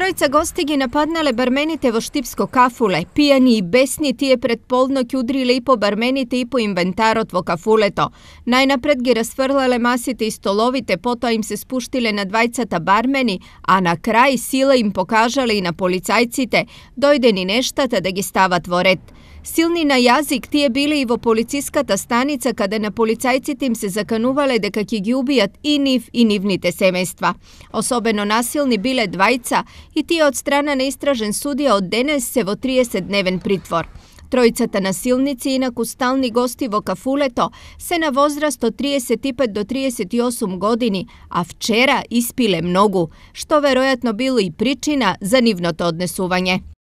тројца гости ги нападнале бармените во Штипско кафуле. Пијани и бесни тие пред полноќ удриле и по бармените и по инвентарот во кафулето. Најнапред ги расфрлале масите и столовите, потоа им се спуштиле на двајцата бармени, а на крај сила им покажале и на полицајците, дојдени нештата да ги стават во ред. Силни на јазик тие биле и во полициската станица каде на полицајците им се заканувале дека ќе ги убијат и нив и нивните семејства. Особено насилни биле двајца и тие од страна на истражен судија од денес се во 30-дневен притвор. Тројцата насилници и на гости во кафулето се на возраст од 35 до 38 години, а вчера испиле многу, што веројатно било и причина за нивното однесување.